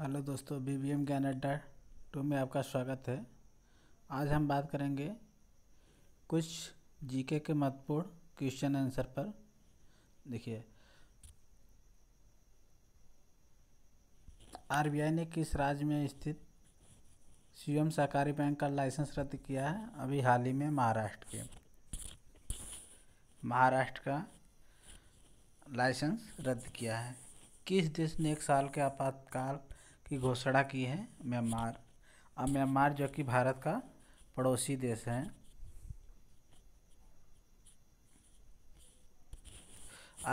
hello दोस्तों B B M ज्ञान अड्डा टू में आपका स्वागत है आज हम बात करेंगे कुछ जीके के महत्वपूर्ण क्वेश्चन आंसर पर देखिए आरबीआई ने किस राज्य में स्थित सीएम सहकारी बैंक का लाइसेंस रद्द किया है अभी हाल ही में महाराष्ट्र के महाराष्ट्र का लाइसेंस रद्द किया है किस देश ने एक साल के आपातकाल की घोषणा की है म्यांमार अब म्यांमार जो कि भारत का पड़ोसी देश है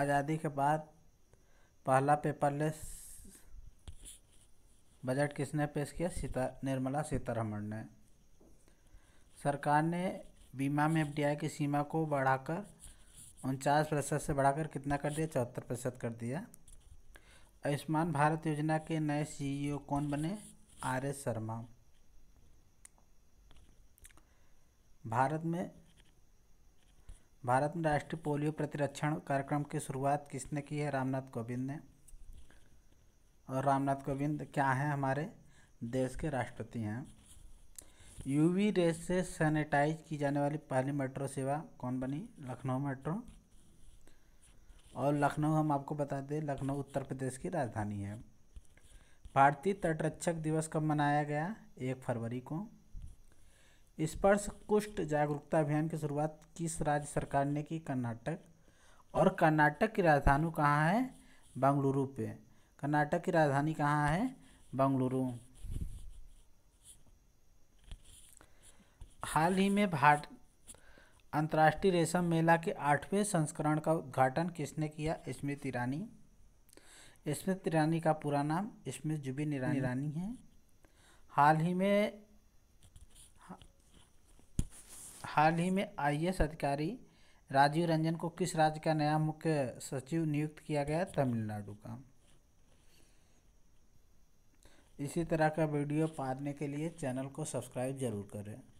आज़ादी के बाद पहला पेपरलेस बजट किसने पेश किया सीता निर्मला सीतारमण ने सरकार ने बीमा में एफडीआई की सीमा को बढ़ाकर उनचास प्रतिशत से बढ़ाकर कितना कर दिया चौहत्तर प्रतिशत कर दिया आयुष्मान भारत योजना के नए सीईओ e कौन बने आर एस शर्मा भारत में भारत में राष्ट्रीय पोलियो प्रतिरक्षण कार्यक्रम की शुरुआत किसने की है रामनाथ कोविंद ने और रामनाथ कोविंद क्या हैं हमारे देश के राष्ट्रपति हैं यूवी रेस से सैनिटाइज की जाने वाली पहली मेट्रो सेवा कौन बनी लखनऊ मेट्रो और लखनऊ हम आपको बता दें लखनऊ उत्तर प्रदेश की राजधानी है भारतीय तटरक्षक दिवस कब मनाया गया एक फरवरी को स्पर्श कुष्ठ जागरूकता अभियान की शुरुआत किस राज्य सरकार ने की कर्नाटक और कर्नाटक की राजधानी कहाँ है बंगलुरु पे कर्नाटक की राजधानी कहाँ है बंगलुरु हाल ही में भार, अंतर्राष्ट्रीय रेशम मेला के आठवें संस्करण का उद्घाटन किसने किया स्मृति ईरानी स्मृति ईरानी का पूरा नाम स्मृत जुबिन ईरानी ईरानी है हाल ही में हाल ही में आईएएस अधिकारी राजीव रंजन को किस राज्य का नया मुख्य सचिव नियुक्त किया गया तमिलनाडु का इसी तरह का वीडियो पाने के लिए चैनल को सब्सक्राइब जरूर करें